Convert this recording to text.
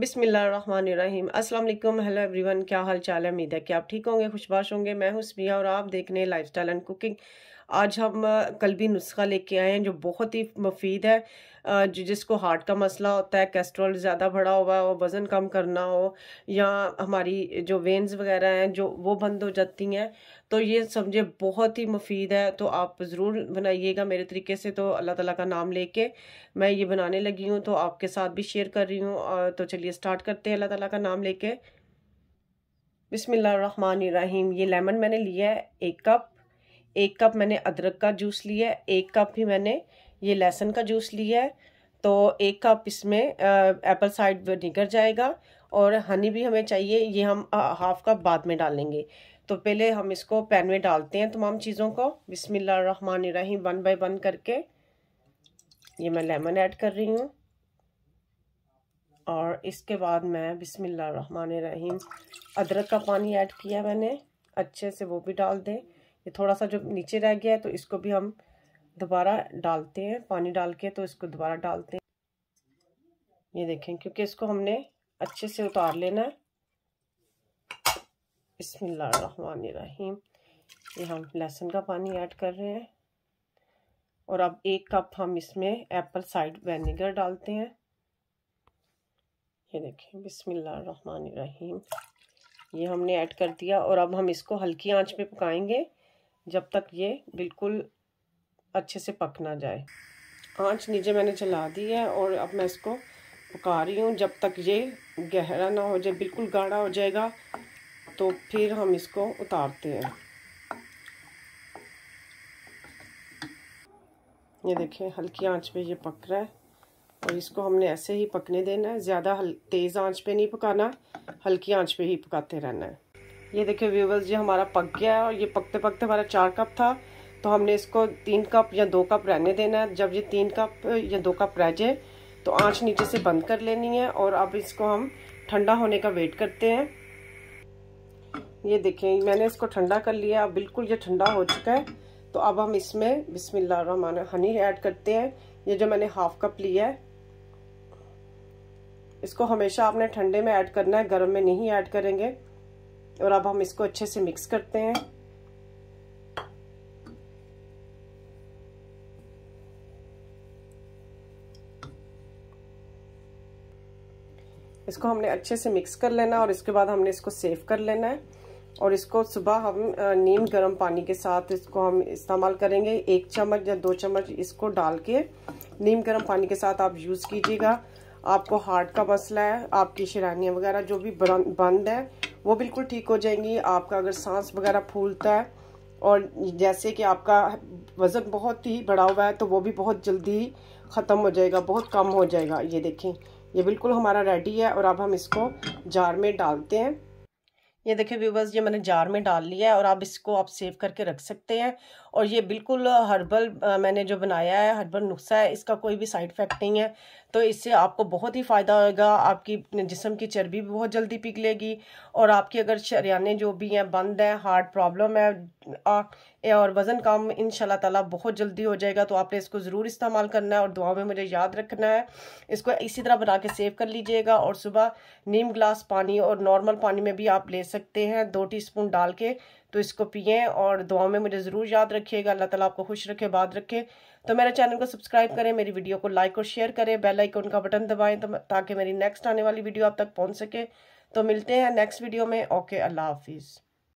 बिसमीम् अस्सलाम hello everyone क्या हाल चाल है उम्मीद है कि आप ठीक होंगे खुशबाश होंगे मैं हूँ स्मिया और आप देख रहे हैं लाइफ स्टाइल एंड कुकिंग आज हम कल भी नुस्खा लेके आए हैं जो बहुत ही मुफीद है जो जिसको हार्ट का मसला होता है कैस्ट्रॉल ज़्यादा बढ़ा हुआ हो वज़न कम करना हो या हमारी जो वेंस वगैरह हैं जो वो बंद हो जाती हैं तो ये समझे बहुत ही मुफीद है तो आप ज़रूर बनाइएगा मेरे तरीके से तो अल्लाह ताला का नाम लेके मैं ये बनाने लगी हूँ तो आपके साथ भी शेयर कर रही हूँ तो चलिए स्टार्ट करते हैं अल्लाह ताला का नाम लेके बिसमीम ये लेमन मैंने लिया है एक कप एक कप मैंने अदरक का जूस लिया है एक कप ही मैंने ये लहसुन का जूस लिया है तो एक कप इसमें एप्पल साइड विनेगर जाएगा और हनी भी हमें चाहिए ये हम हाफ कप बाद में डालेंगे तो पहले हम इसको पैन में डालते हैं तमाम चीज़ों को रहीम वन बाय वन करके ये मैं लेमन ऐड कर रही हूँ और इसके बाद मैं रहीम अदरक का पानी ऐड किया मैंने अच्छे से वो भी डाल दें ये थोड़ा सा जो नीचे रह गया है तो इसको भी हम दोबारा डालते हैं पानी डाल के तो इसको दोबारा डालते हैं ये देखें क्योंकि इसको हमने अच्छे से उतार लेना है बसमीम ये हम लहसुन का पानी ऐड कर रहे हैं और अब एक कप हम इसमें एप्पल साइड वेनेगर डालते हैं ये देखें बसमीम ये हमने ऐड कर दिया और अब हम इसको हल्की आंच पे पकाएंगे जब तक ये बिल्कुल अच्छे से पक ना जाए आंच नीचे मैंने चला दी है और अब मैं इसको पका रही हूँ जब तक ये गहरा ना हो जाए बिल्कुल गाढ़ा हो जाएगा तो फिर हम इसको उतारते हैं ये देखें हल्की आंच पे ये पक रहा है और इसको हमने ऐसे ही पकने देना है ज़्यादा तेज़ आंच पे नहीं पकाना हल्की आंच पे ही पकाते रहना है ये देखिए व्यूवर्स ये हमारा पक गया है और ये पकते पकते हमारा चार कप था तो हमने इसको तीन कप या दो कप रहने देना है जब ये तीन कप या दो कप रह जाए तो आँच नीचे से बंद कर लेनी है और अब इसको हम ठंडा होने का वेट करते हैं ये देखें मैंने इसको ठंडा कर लिया अब बिल्कुल ये ठंडा हो चुका है तो अब हम इसमें बिस्मिल्लाह हनी ऐड करते हैं ये जो मैंने हाफ कप लिया है इसको हमेशा आपने ठंडे में ऐड करना है गर्म में नहीं ऐड करेंगे और अब हम इसको अच्छे से मिक्स करते हैं इसको हमने अच्छे से मिक्स कर लेना और इसके बाद हमने इसको सेव कर लेना है और इसको सुबह हम नीम गर्म पानी के साथ इसको हम इस्तेमाल करेंगे एक चम्मच या दो चम्मच इसको डाल के नीम गर्म पानी के साथ आप यूज़ कीजिएगा आपको हार्ट का मसला है आपकी शरानियाँ वगैरह जो भी बंद है वो बिल्कुल ठीक हो जाएंगी आपका अगर सांस वगैरह फूलता है और जैसे कि आपका वज़न बहुत ही बढ़ा हुआ है तो वो भी बहुत जल्दी ख़त्म हो जाएगा बहुत कम हो जाएगा ये देखें ये बिल्कुल हमारा रेडी है और अब हम इसको जार में डालते हैं ये देखिए व्यूवर्स ये मैंने जार में डाल लिया है और आप इसको आप सेव करके रख सकते हैं और ये बिल्कुल हर्बल मैंने जो बनाया है हर्बल नुस्खा है इसका कोई भी साइड इफ़ेक्ट नहीं है तो इससे आपको बहुत ही फ़ायदा होगा आपकी जिसम की चर्बी भी बहुत जल्दी पिघलेगी और आपकी अगर शरियाने जो भी हैं बंद हैं हार्ट प्रॉब्लम है आ और वज़न कम इन ताला बहुत जल्दी हो जाएगा तो आपने इसको ज़रूर इस्तेमाल करना है और दुआ में मुझे याद रखना है इसको इसी तरह बना के सेव कर लीजिएगा और सुबह नीम ग्लास पानी और नॉर्मल पानी में भी आप ले सकते हैं दो टीस्पून डाल के तो इसको पिए और दुआ में मुझे ज़रूर याद रखिएगा अल्लाह ताला आपको खुश रखे बाद रखे तो मेरे चैनल को सब्सक्राइब करें मेरी वीडियो को लाइक और शेयर करें बेल आइकन का बटन दबाएं तो ताकि मेरी नेक्स्ट आने वाली वीडियो आप तक पहुंच सके तो मिलते हैं नेक्स्ट वीडियो में ओके अल्लाह हाफिज़